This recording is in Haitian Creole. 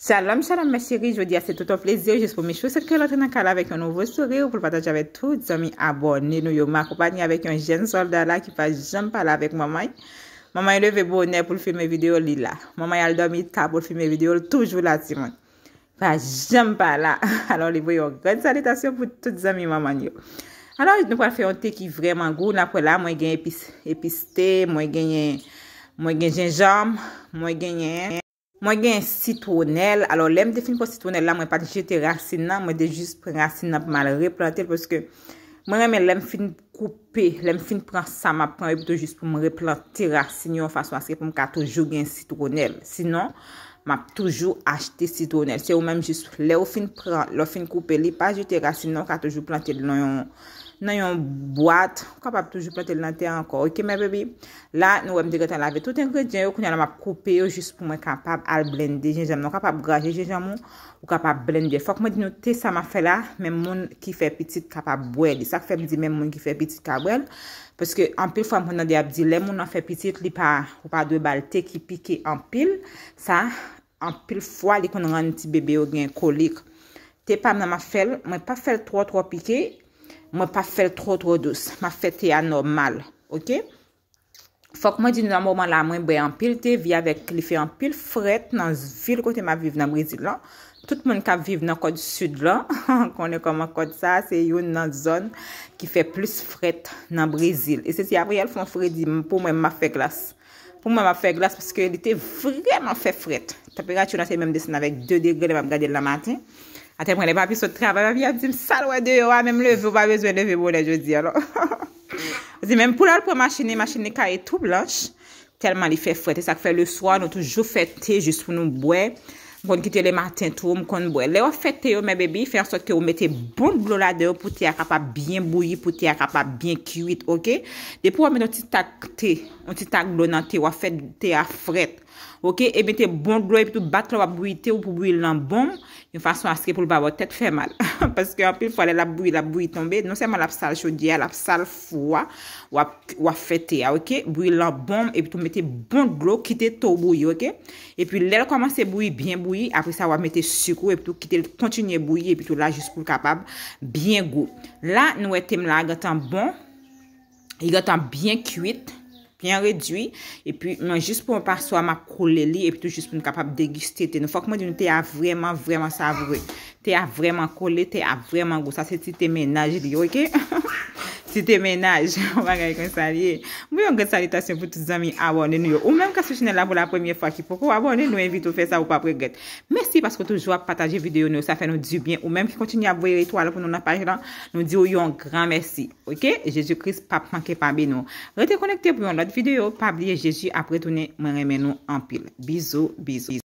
Salam, salam mè siri, jodi a se tout an plezio, jes pou mè chou, selke lò tre nan kala vek yon nouvo souri ou pou l'pata jave tout zami abone nou yo makopani avek yon jen solda la ki pa jen pala vek mamay. Mamay leve bonè pou l'filme videyo li la, mamay al domi ta pou l'filme videyo l toujou la si man, pa jen pala, alò li voyo gwen salitasyon pou tout zami mamanyo. Alò nou pral fè yon te ki vreman goun la pou la, mwen gen episte, mwen gen jen jam, mwen gen... Mwen gen sitronel, alo lem de fin pou sitronel la, mwen pati jete racin nan, mwen de jist pran racin nan pou mwen replante, pweske mwen reme lem fin koupe, lem fin pran sa, mwen pran yon pweske jist pou mwen replante racin yon, fason aske pou mwen katoujou gen sitronel, sinon mwen ap toujou achete sitronel, se ou men jist le ou fin koupe li, pas jete racin nan, katoujou plante yon, nan yon boate, non, ou kapap toujou plante lante anko, okey mè bebe, la nou wèm degat an lave, tout en kredjen yo, kwenye nan wap koupe yo, jis pou mwen kapap alblende, jen jen mnen kapap graje, jen jen mwen wap kapap blende, fok mwen di nou, te sa ma fè la, mè moun ki fè pitit, kapap bwè, disa kwenye di mè moun ki fè pitit, kabwèl, peske anpil fwa mwen nan di ap di, lè moun nan fè pitit, li pa, ou pa dwe balte, ki pike anpil, sa, Mwen pa fèl tro tro dous. Mwen fèl te anormal. Ok? Fòk mwen di nou nan mouman la mwen bèy anpil te. Vi avèk li fè anpil fred nan vil kote mwen viv nan Brésil lan. Tout mwen ka viv nan kòd sud lan. Konè kòm an kòd sa. Se yon nan zon ki fè plus fred nan Brésil. E se si avèl fèm fredi pou mwen mwen fè glas. Pou mwen mwen fè glas. Pou mwen fè glas. Pou mwen mwen fè glas. Pou mwen mwen fè glas. Pou mwen mwen fè glas. Pou mwen mwen fè glas. Ate mwen le papi sotre, a papi ap di msal wè de yo, a mèm lèvou, pa bezwen lèvou lè, jò di alò. Zè mèm pou lòl pou machini, machini ka e tou blanche, telman li fè fwete, sak fè le swan, nou toujou fète, jous pou nou mbwè, mkon kite le maten tou, mkon mbwè. Lè ou fète yo mè bebi, fè an sot te ou mette bon blolade yo pou te akapa byen bouyi, pou te akapa byen kiwit, ok? Depou wè menon ti tak te. On ti tak glou nan te, wap fet te a fret. Ok, e mette bon glou, e pi tou bat la wap bouy te ou pou bouy lan bon. Yon fason aske pou l'baba ou tet fè mal. Paske api pou ale la bouy, la bouy tombe. Non seman la psal chodiya, la psal fwa, wap fet te a. Bouy lan bon, e pi tou mette bon glou, kite to bouy. E pi lèl komanse bouy, bien bouy. Apre sa wap mette suko, e pi tou kite l'kontinye bouy. E pi tou la jis pou l'kapab, bien gout. La noue tem la gatan bon, y gatan bien kuit. Pyen redwi. E pi nou jist pou mwen pa swa mwen kole li. E pi tou jist pou mwen kapab degistite. Nou fok mwen di nou te a vreman, vreman savre. Te a vreman kole. Te a vreman gousa. Se ti te menaje di yo. Si te menaj, wakay kon salye. Mwen yon gwen salitasyon pou tou zami abone nou yo. Ou menm ka sou chine la pou la premiye fwa ki pou kou abone, nou evite ou fe sa ou papre gwen. Mersi paske toujwa pataje videyo nou, sa fe nou di bien. Ou menm ki kontini a voye rey to ala pou nou na pari lan, nou di yo yon gran mersi. Ok? Jejou kris pap manke pabe nou. Rete konekte pou yon lot videyo. Pabliye jejou apre toune mwen reme nou anpil. Bizou, bizou.